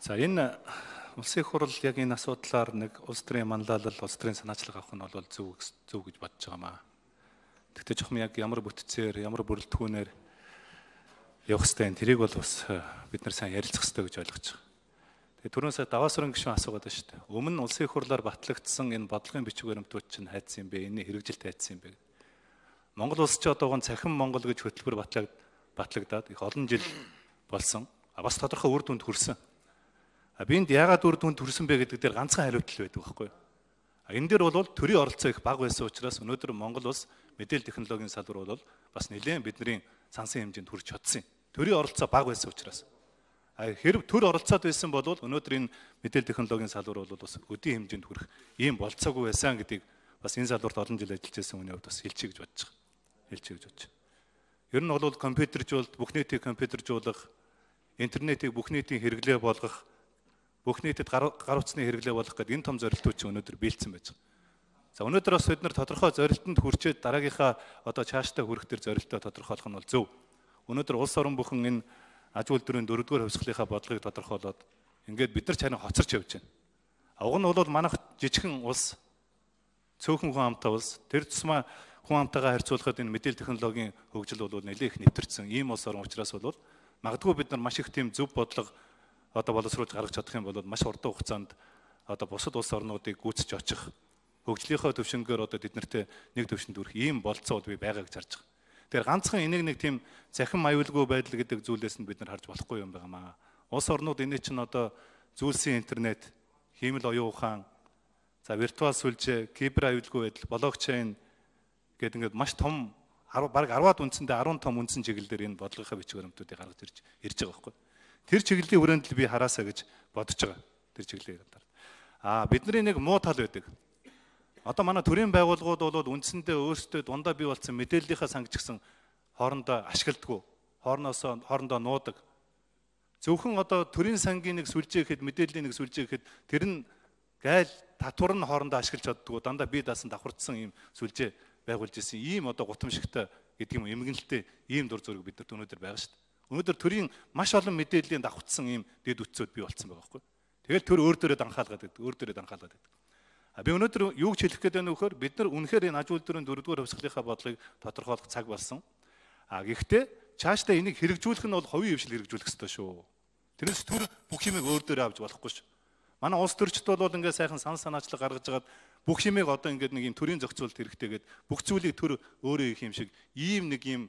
За энэ улсын их хурл яг энэ асуудлаар нэг улс төрийн манлайлал, улс төрийн санаачлаг авах нь бол зөв зөв гэж бодож байгаамаа. Тэгтээ жоохон яг ямар бүтцээр, ямар бүрэлдэхүүнээр явах хэвтэй энэ тэрийг бол бас э, бид нар сайн ярилцах хэвтэй гэж ойлгож байгаа. Тэгээ түрүүн сая даваа сөрөн гишүүн асуугаад байна шүү дээ. Өмнө улсын их хурлаар батлагдсан энэ бодлогын бичиг баримтууд чинь хайцсан юм бэ? Энийн хэрэгжилт хайцсан юм бэ? Монгол улс чинь одоогоор цахим Монгол гэж хөтөлбөр батлагдаад их олон жил болсон. А бас тодорхой үр дүнд хүрсэн. А бинд яагаад үр дүнд төрсөн бэ гэдэг дээр ганцхан хариулт л байдаг байхгүй юу? Энэ дээр бол төрийн оролцоо их бага байсан учраас өнөөдөр Монгол улс мэдээлэл технологийн салбар бол бас нэлээд бидний сансын хэмжээнд хүрч чадсан юм. Төрийн оролцоо бага байсан учраас хэрв төр оролцоод байсан бол өнөөдөр энэ мэдээлэл технологийн салбар бол бас өдийн хэмжээнд хүрэх ийм болцоогүй байсан гэдгийг бас энэ салбарт олон жил ажиллаж байсан хүний хувьд бас хэлчихэ гэж бодож байгаа. Хэлчихэ гэж бодож байгаа. Ер нь бол компьютержуулалт, бүх нийтийг компьютержуулах, интернетийг бүх нийтийн хэрэглээ болгох бүх нийтэд гар утасны хэрэглээ болох гэдэг энэ том зорилтууд чинь өнөөдөр биелсэн байж байгаа. За өнөөдөр бас бид нар тодорхой зорилтонд хүрчээд дараагийнхаа одоо чааштай хүрэх төр зорилтоо тодорхойлох нь бол зөв. Өнөөдөр улс орон бүхэн энэ аж үйлдвэрийн дөрөвдүгээр хувьсгалынхаа бодлогыг тодорхойлоод ингээд бид нар чанаа хоцорч явж байна. Уг нь бол манайх жижигхэн улс цөөхөн хүн амтай улс тэр тусмаа хүн амтайгаа харьцуулахад энэ мэдээлэл технологийн хөгжил бол нэлээх нэвтэрсэн ийм улс орн учраас бол магадгүй бид нар маш их тийм зөв бодлого одоо боловсруулж гаргаж чадах юм бол маш хурдан хугацаанд одоо бусад улс орнуудыг гүйцэж очих хөгжлийнхөө төвшнгөөр одоо тэднэртээ нэг төвшөнд хүрэх ийм болцоо би байгаа гэж харж байгаа. Тэгэхээр ганцхан энийг нэг тийм цахим аюулгүй байдал гэдэг зүйлээс нь бид нар харж болохгүй юм байна маа. Улс орнууд энэ чинь одоо зүйлсийн интернет, хиймэл оюун ухаан, за виртуал сүлжээ, кибер аюулгүй байдал, блокчейн гэдэг ингээд маш том бараг 10-аад үндсэндээ 10 том үндсэн чиглэлээр энэ бодлогынхаа бичиг баримтуудыг гаргаж ирж ирж байгаа байхгүй юу? Тэр чиглэлийн хүрээнд л би хараасаа гэж бодож байгаа. Тэр чиглэлээр хамтар. Аа бидний нэг муу тал байдаг. Одоо манай төрийн байгууллагууд бол үндсэндээ өөрсдөө дундаа бий болсон мэдээллийнхаа сангч гсэн хоорондоо ашигладаг. Хоорноосоо хоорондоо нуудаг. Зөвхөн одоо төрийн сангийн нэг сүлжээ гэхэд мэдээллийн нэг сүлжээ гэхэд тэр нь гайл татвар нь хоорондоо ашиглаж чаддгүй дандаа бие даасан давхарцсан юм сүлжээ байгуулж исэн ийм одоо гутамшигтай гэдэг юм эмгэнэлтэй ийм дур зургийг бид нар өнөөдөр байгаа шүү дээ. Өнөөдөр төрийн маш олон мэдээллийн давхцсан ийм дэд үтцүүд бий болсон байгаа байхгүй. Тэгэл төр өөр дөрөд анхаалгаад гэдэг, өөр дөрөд анхаалгаад гэдэг. А би өнөөдөр юу гэж хэлэх гээд байна вөхөр бид нар үнэхээр энэ аж үйлдвэрийн дөрөвдүгээр хувьсгалынхаа бодлыг тодорхойлох цаг болсон. А гэхдээ цаашдаа энийг хэрэгжүүлэх нь бол хувийн хөвшил хэрэгжүүлэх ёстой шүү. Тэрнээс төр бүх юмыг өөр дөрөө авч болохгүй шүү. Манай улс төрчд бол ингээд сайхан сан санаачлаг гаргаж жагаад бүх юмыг одоо ингээд нэг юм төрийн зохицуулт хэрэгтэйгээд бүх зүйлийг төр өөрөө их юм шиг ийм нэг юм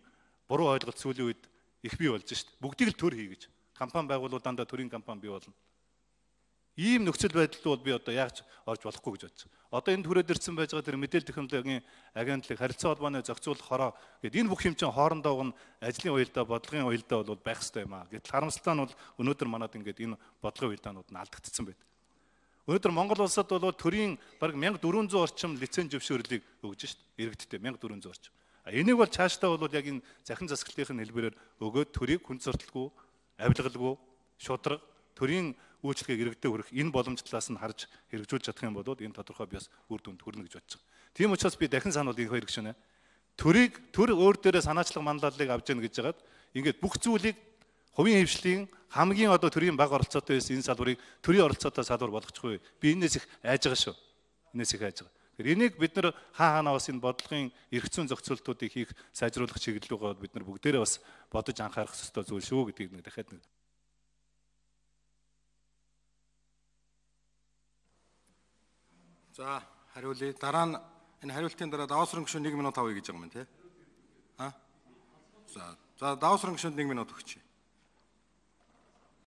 буруу ойлголт сүүлийн үед их бий болж шít. Бүгдийг л төр хий гэж. Компани байгууллагууд дандаа төрийн компани бий болно. Ийм нөхцөл байдалд бол би одоо яаж орж болохгүй гэж бодсон. Одоо энд хүрээд ирсэн байж байгаа тэр мэдээлэл технологийн агентлаг харилцаа холбооны зохицуулах хороо гэдэг энэ бүх юм чинь хоорондоо нь ажлын уялдаа, бодлогын уялдаа бол байх хэрэгтэй юм аа. Гэтэл харамсалтай нь бол өнөөдөр манад ингээд энэ бодлогын уялдаанууд нь алдагдцсан байна. Өнөөдөр Монгол улсад бол төрийн бараг 1400 орчим лиценз зөвшөөрлийг өгж шít. Иргэдтэй 1400 орчим. Энийг бол цаашдаа бол яг энэ захин засаглалын хэлбэрээр өгөөд төрийг хүн зөртөлгүй, авилгалгүй, шударга төрийн үйлчлэгийг иргэдэд хүрэх энэ боломжтлаас нь харж хэрэгжүүлж чадах юм бол энэ тодорхой бяс үр дүнд хүрнэ гэж бодож байгаа. Тийм учраас би дахин санал энэ хоёр гүшинэ. Төрийг төр өөр дээрээ санаачлах манлайллыг авч яана гэж хагаад ингээд бүх зүйлийг хувийн хөвшлийн хамгийн одоо төрийн баг оролцоотой байсан энэ салбарыг төрийн оролцоотой салбар болгохгүй. Би энэс их айж байгаа шүү. Энэс их айж байгаа. Тэгэхээр энийг бид нар хаа хаанаас энэ бодлогын эргэцүүн зохицуултуудыг хийх сайжруулах чиглэлүүгээ бид нар бүгдээрээ бас бодож анхаарах ёстой зүйл шүү гэдгийг нэг дахиад нэг За хариулъя. Дараа нь энэ хариултын дараа даваасрын гүшүүн 1 минут авъя гэж байгаа юм тий. А? За. За даваасрын гүшүүнд 1 минут өгч.